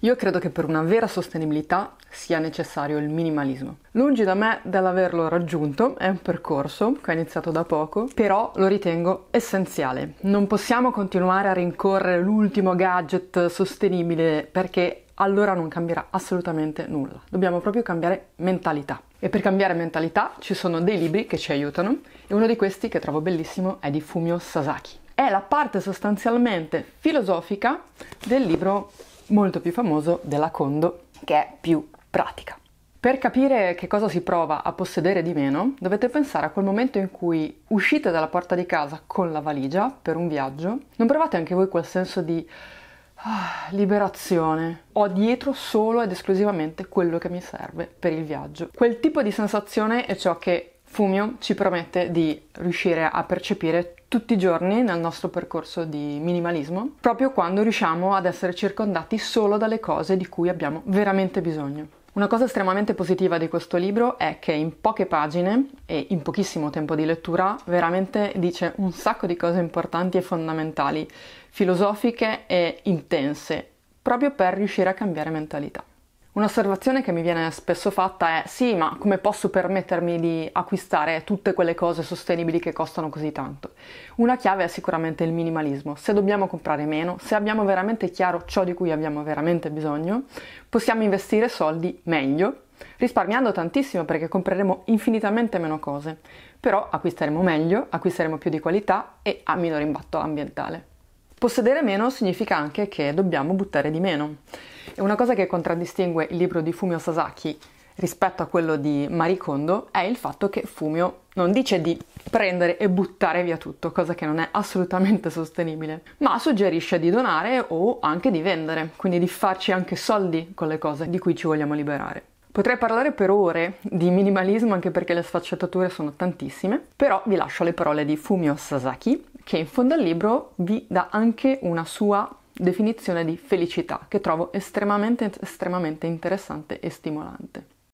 Io credo che per una vera sostenibilità sia necessario il minimalismo. Lungi da me dall'averlo raggiunto, è un percorso che ho iniziato da poco, però lo ritengo essenziale. Non possiamo continuare a rincorrere l'ultimo gadget sostenibile perché allora non cambierà assolutamente nulla. Dobbiamo proprio cambiare mentalità. E per cambiare mentalità ci sono dei libri che ci aiutano e uno di questi che trovo bellissimo è di Fumio Sasaki. È la parte sostanzialmente filosofica del libro molto più famoso della Condo, che è più pratica. Per capire che cosa si prova a possedere di meno, dovete pensare a quel momento in cui uscite dalla porta di casa con la valigia per un viaggio, non provate anche voi quel senso di ah, liberazione, ho dietro solo ed esclusivamente quello che mi serve per il viaggio. Quel tipo di sensazione è ciò che Fumio ci promette di riuscire a percepire tutti i giorni nel nostro percorso di minimalismo, proprio quando riusciamo ad essere circondati solo dalle cose di cui abbiamo veramente bisogno. Una cosa estremamente positiva di questo libro è che in poche pagine e in pochissimo tempo di lettura veramente dice un sacco di cose importanti e fondamentali, filosofiche e intense, proprio per riuscire a cambiare mentalità. Un'osservazione che mi viene spesso fatta è sì, ma come posso permettermi di acquistare tutte quelle cose sostenibili che costano così tanto? Una chiave è sicuramente il minimalismo. Se dobbiamo comprare meno, se abbiamo veramente chiaro ciò di cui abbiamo veramente bisogno, possiamo investire soldi meglio, risparmiando tantissimo perché compreremo infinitamente meno cose, però acquisteremo meglio, acquisteremo più di qualità e a minor impatto ambientale. Possedere meno significa anche che dobbiamo buttare di meno. E una cosa che contraddistingue il libro di Fumio Sasaki rispetto a quello di Marie Kondo è il fatto che Fumio non dice di prendere e buttare via tutto, cosa che non è assolutamente sostenibile, ma suggerisce di donare o anche di vendere, quindi di farci anche soldi con le cose di cui ci vogliamo liberare. Potrei parlare per ore di minimalismo anche perché le sfaccettature sono tantissime, però vi lascio le parole di Fumio Sasaki che in fondo al libro vi dà anche una sua definizione di felicità che trovo estremamente, estremamente interessante e stimolante.